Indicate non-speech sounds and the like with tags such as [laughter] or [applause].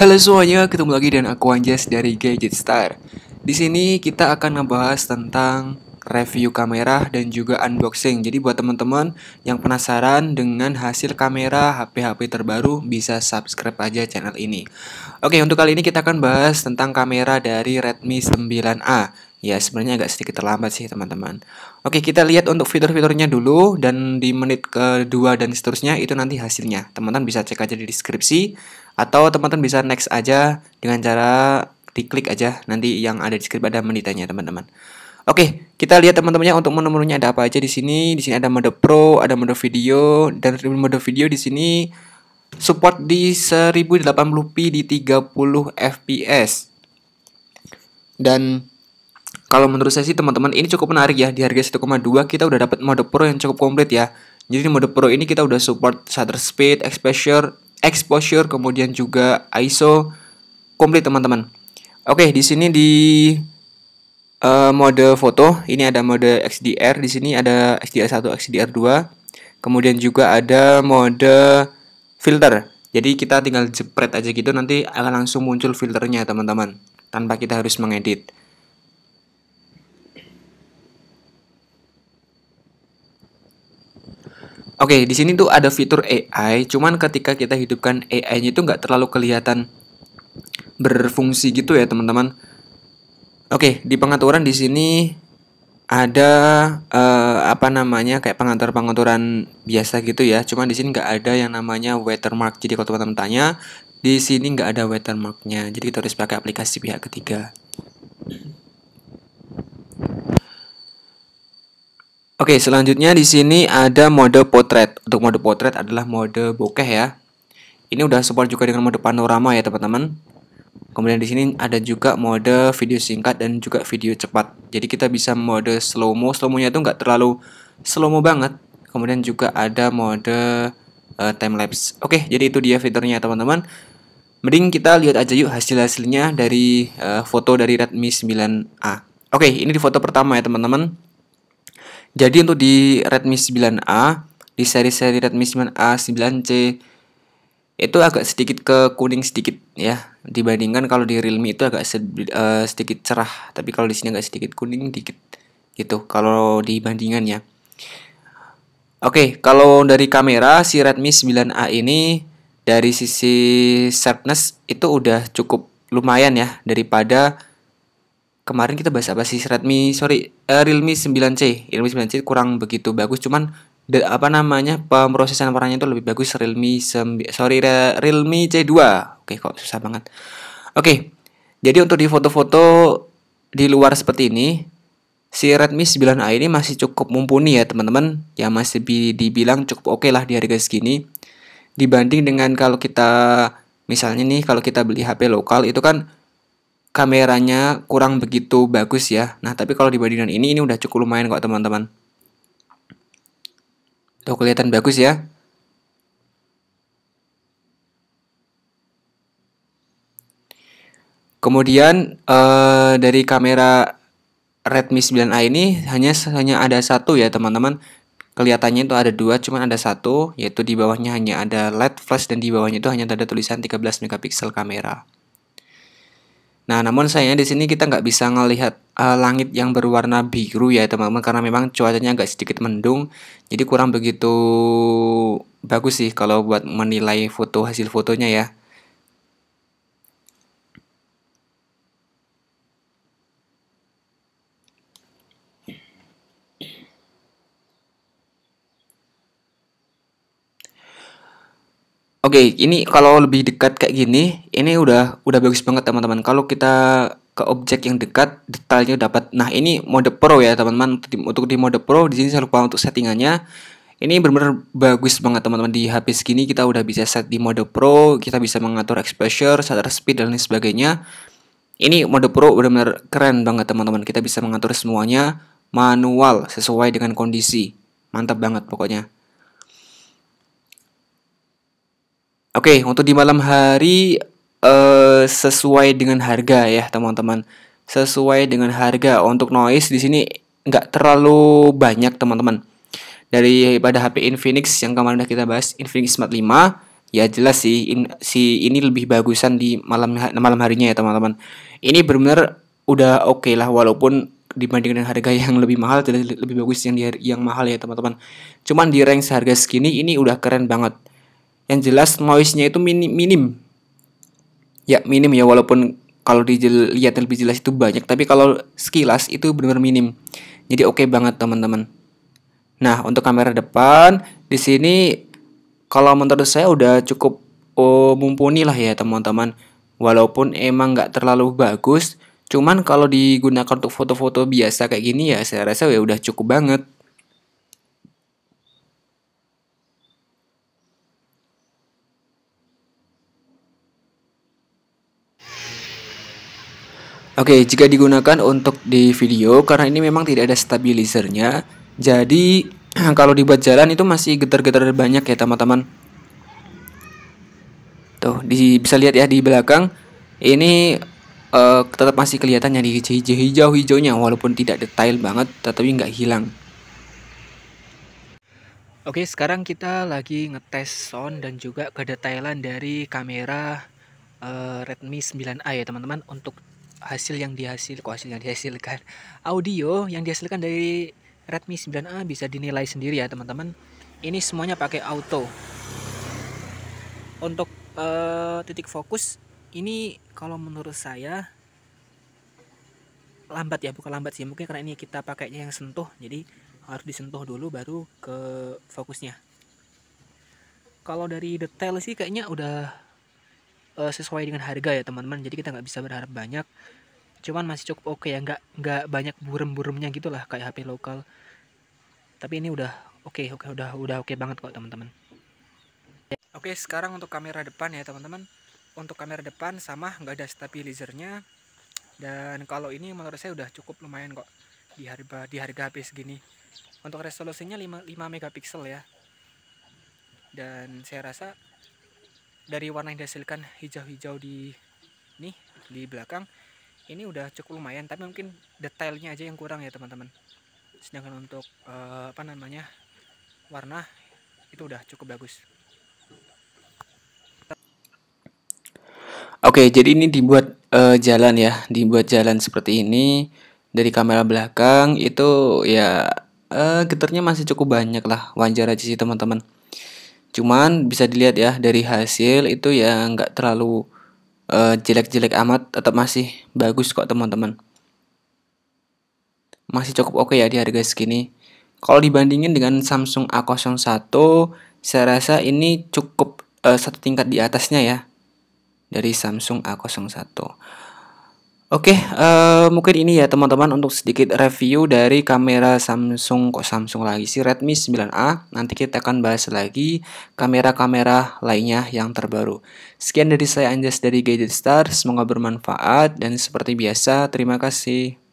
Halo semuanya, ketemu lagi dengan aku Anjas dari Gadget Star. Di sini kita akan ngebahas tentang review kamera dan juga unboxing. Jadi buat teman-teman yang penasaran dengan hasil kamera HP-HP terbaru bisa subscribe aja channel ini. Oke, untuk kali ini kita akan bahas tentang kamera dari Redmi 9A. Ya sebenarnya agak sedikit terlambat sih teman-teman Oke kita lihat untuk fitur-fiturnya dulu Dan di menit kedua dan seterusnya itu nanti hasilnya Teman-teman bisa cek aja di deskripsi Atau teman-teman bisa next aja dengan cara diklik aja Nanti yang ada di script ada menitanya teman-teman Oke, kita lihat teman-temannya untuk menu-menunya ada apa aja di sini. Di sini ada mode pro, ada mode video, dan mode video di sini support di 1080p di 30 fps. Dan kalau menurut saya sih teman-teman ini cukup menarik ya di harga 1,2 kita udah dapat mode pro yang cukup komplit ya. Jadi mode pro ini kita udah support shutter speed, exposure, exposure kemudian juga ISO komplit teman-teman. Oke, di sini di uh, mode foto ini ada mode XDR di sini ada XDR 1 XDR 2 kemudian juga ada mode filter jadi kita tinggal jepret aja gitu nanti akan langsung muncul filternya teman-teman tanpa kita harus mengedit Oke, di sini tuh ada fitur AI, cuman ketika kita hidupkan AI-nya itu nggak terlalu kelihatan berfungsi gitu ya, teman-teman. Oke, di pengaturan di sini ada uh, apa namanya kayak pengantar pengaturan biasa gitu ya. Cuman di sini nggak ada yang namanya watermark. Jadi kalau teman-teman tanya, di sini nggak ada watermarknya. Jadi kita harus pakai aplikasi pihak ketiga. Oke, selanjutnya di sini ada mode potret. Untuk mode potret adalah mode bokeh ya. Ini udah support juga dengan mode panorama ya, teman-teman. Kemudian di sini ada juga mode video singkat dan juga video cepat. Jadi kita bisa mode slow mo. Slow mo-nya itu nggak terlalu slow mo banget. Kemudian juga ada mode uh, eh, time lapse. Oke, jadi itu dia fiturnya, teman-teman. Mending kita lihat aja yuk hasil-hasilnya dari uh, foto dari Redmi 9A. Oke, ini di foto pertama ya, teman-teman. Jadi untuk di Redmi 9A, di seri-seri Redmi 9A, 9C itu agak sedikit ke kuning sedikit ya dibandingkan kalau di Realme itu agak eh, sedikit cerah tapi kalau di sini agak sedikit kuning dikit gitu kalau dibandingkan ya Oke, kalau dari kamera si Redmi 9A ini dari sisi sharpness itu udah cukup lumayan ya daripada kemarin kita bahas apa sih Redmi sorry uh, Realme 9C Realme 9C kurang begitu bagus cuman de, apa namanya pemrosesan warnanya itu lebih bagus Realme sembi, sorry Re, Realme C2 oke kok susah banget oke jadi untuk di foto-foto di luar seperti ini si Redmi 9A ini masih cukup mumpuni ya teman-teman yang masih dibilang cukup oke okay lah di harga segini dibanding dengan kalau kita misalnya nih kalau kita beli HP lokal itu kan kameranya kurang begitu bagus ya. Nah, tapi kalau dibandingkan ini ini udah cukup lumayan kok, teman-teman. Tuh kelihatan bagus ya. Kemudian eh, dari kamera Redmi 9A ini hanya hanya ada satu ya teman-teman. Kelihatannya itu ada dua, cuman ada satu, yaitu di bawahnya hanya ada LED flash dan di bawahnya itu hanya ada tulisan 13 megapiksel kamera. Nah, namun sayangnya di sini kita nggak bisa ngelihat uh, langit yang berwarna biru ya teman-teman karena memang cuacanya agak sedikit mendung, jadi kurang begitu bagus sih kalau buat menilai foto hasil fotonya ya. Oke, okay, ini kalau lebih dekat kayak gini, ini udah udah bagus banget teman-teman. Kalau kita ke objek yang dekat, detailnya dapat. Nah, ini mode pro ya teman-teman. Untuk di mode pro di sini saya lupa untuk settingannya. Ini benar-benar bagus banget teman-teman di HP segini kita udah bisa set di mode pro, kita bisa mengatur exposure, shutter speed dan lain sebagainya. Ini mode pro benar-benar keren banget teman-teman. Kita bisa mengatur semuanya manual sesuai dengan kondisi. Mantap banget pokoknya. Oke, okay, untuk di malam hari uh, sesuai dengan harga ya, teman-teman. Sesuai dengan harga. Untuk noise di sini nggak terlalu banyak, teman-teman. Dari pada HP Infinix yang kemarin udah kita bahas, Infinix Smart 5, ya jelas sih in, si ini lebih bagusan di malam malam harinya ya, teman-teman. Ini benar-benar udah oke okay lah walaupun dibanding dengan harga yang lebih mahal lebih bagus yang di, yang mahal ya teman-teman. Cuman di range harga segini ini udah keren banget yang jelas noise-nya itu minim, minim. Ya, minim ya walaupun kalau dilihat lebih jelas itu banyak, tapi kalau sekilas itu benar-benar minim. Jadi oke okay banget teman-teman. Nah, untuk kamera depan di sini kalau menurut saya udah cukup oh, mumpuni lah ya teman-teman. Walaupun emang nggak terlalu bagus, cuman kalau digunakan untuk foto-foto biasa kayak gini ya saya rasa ya udah cukup banget. Oke, jika digunakan untuk di video karena ini memang tidak ada stabilizernya, jadi [clears throat] kalau dibuat jalan itu masih getar-getar banyak ya teman-teman. Tuh, di, bisa lihat ya di belakang ini uh, tetap masih kelihatan yang hijau hijau-hijaunya walaupun tidak detail banget, tetapi nggak hilang. Oke, sekarang kita lagi ngetes sound dan juga kedetailan dari kamera eh, Redmi 9A ya teman-teman untuk hasil yang dihasil kok hasil yang dihasilkan audio yang dihasilkan dari Redmi 9A bisa dinilai sendiri ya teman-teman ini semuanya pakai auto untuk uh, titik fokus ini kalau menurut saya lambat ya bukan lambat sih mungkin karena ini kita pakainya yang sentuh jadi harus disentuh dulu baru ke fokusnya kalau dari detail sih kayaknya udah uh, sesuai dengan harga ya teman-teman jadi kita nggak bisa berharap banyak cuman masih cukup oke okay ya nggak nggak banyak burem-buremnya gitulah kayak HP lokal tapi ini udah oke okay, oke okay, udah udah oke okay banget kok teman-teman oke sekarang untuk kamera depan ya teman-teman untuk kamera depan sama nggak ada stabilizernya dan kalau ini menurut saya udah cukup lumayan kok di harga di harga HP segini untuk resolusinya 5, 5 megapiksel ya dan saya rasa dari warna yang dihasilkan hijau-hijau di nih di belakang ini udah cukup lumayan tapi mungkin detailnya aja yang kurang ya teman-teman sedangkan untuk uh, apa namanya warna itu udah cukup bagus Oke, jadi ini dibuat uh, jalan ya, dibuat jalan seperti ini dari kamera belakang itu ya uh, getarnya masih cukup banyak lah, wajar aja sih teman-teman. Cuman bisa dilihat ya dari hasil itu ya nggak terlalu eh, jelek-jelek uh, amat, tetap masih bagus kok teman-teman. Masih cukup oke okay ya di harga segini. Kalau dibandingin dengan Samsung A01, saya rasa ini cukup uh, satu tingkat di atasnya ya dari Samsung A01. Oke, okay, uh, eh, mungkin ini ya teman-teman untuk sedikit review dari kamera Samsung kok Samsung lagi sih Redmi 9A. Nanti kita akan bahas lagi kamera-kamera lainnya yang terbaru. Sekian dari saya Anjas dari Gadget Star, semoga bermanfaat dan seperti biasa terima kasih.